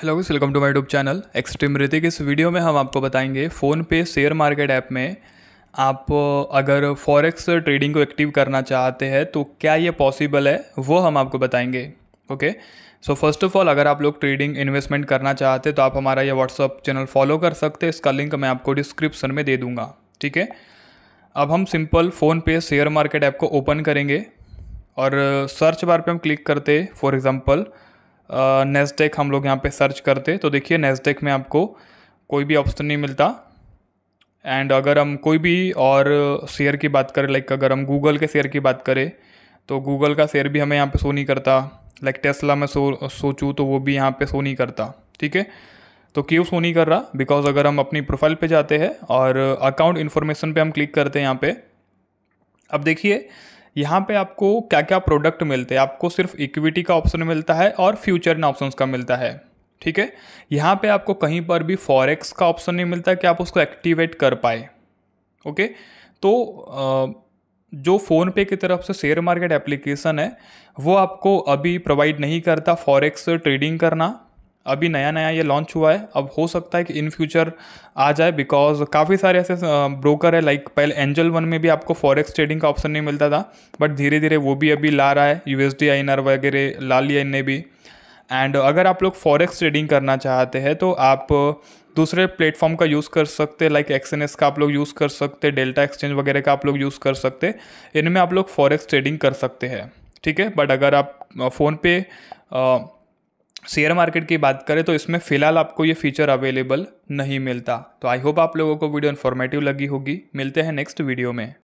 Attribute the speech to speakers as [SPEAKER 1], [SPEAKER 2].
[SPEAKER 1] hello welcome to my YouTube channel extreme Hrithik इस वीडियो में हम आपको बताएंगे फ़ोन पे शेयर मार्केट ऐप में आप अगर फॉरेक्स ट्रेडिंग को एक्टिव करना चाहते हैं तो क्या ये पॉसिबल है वो हम आपको बताएंगे okay so first of all अगर आप लोग ट्रेडिंग इन्वेस्टमेंट करना चाहते तो आप हमारा ये व्हाट्सअप चैनल फॉलो कर सकते हैं इसका लिंक मैं आपको डिस्क्रिप्शन में दे दूँगा ठीक है अब हम सिंपल फ़ोन पे शेयर मार्केट ऐप को ओपन करेंगे और सर्च बार पर हम क्लिक करते फॉर एग्ज़ाम्पल नेस्टेक हम लोग यहाँ पे सर्च करते तो देखिए नेस्टेक में आपको कोई भी ऑप्शन नहीं मिलता एंड अगर हम कोई भी और शेयर की बात करें लाइक अगर हम गूगल के शेयर की बात करें तो गूगल का शेयर भी हमें यहाँ पे शो नहीं करता लाइक टेस्ला में सो सोचूँ तो वो भी यहाँ पे शो नहीं करता ठीक है तो क्यों शो नहीं कर रहा बिकॉज अगर हम अपनी प्रोफाइल पे जाते हैं और अकाउंट इन्फॉर्मेशन पे हम क्लिक करते हैं यहाँ पे अब देखिए यहाँ पे आपको क्या क्या प्रोडक्ट मिलते हैं आपको सिर्फ इक्विटी का ऑप्शन मिलता है और फ्यूचर इन ऑप्शन का मिलता है ठीक है यहाँ पे आपको कहीं पर भी फॉरेक्स का ऑप्शन नहीं मिलता कि आप उसको एक्टिवेट कर पाए ओके तो जो फ़ोन पे की तरफ से शेयर मार्केट एप्लीकेशन है वो आपको अभी प्रोवाइड नहीं करता फॉरेक्स ट्रेडिंग करना अभी नया नया ये लॉन्च हुआ है अब हो सकता है कि इन फ्यूचर आ जाए बिकॉज काफ़ी सारे ऐसे ब्रोकर है लाइक पहले एंजल वन में भी आपको फॉरेक्स ट्रेडिंग का ऑप्शन नहीं मिलता था बट धीरे धीरे वो भी अभी ला रहा है U S D I N R वगैरह ला लिया इनने भी एंड अगर आप लोग फॉरेक्स ट्रेडिंग करना चाहते हैं तो आप दूसरे प्लेटफॉर्म का यूज़ कर सकते लाइक एक्स का आप लोग यूज़ कर सकते डेल्टा एक्सचेंज वगैरह का आप लोग यूज़ कर सकते इनमें आप लोग फॉरेक्स ट्रेडिंग कर सकते हैं ठीक है बट अगर आप फ़ोन पे शेयर मार्केट की बात करें तो इसमें फ़िलहाल आपको ये फीचर अवेलेबल नहीं मिलता तो आई होप आप लोगों को वीडियो इन्फॉर्मेटिव लगी होगी मिलते हैं नेक्स्ट वीडियो में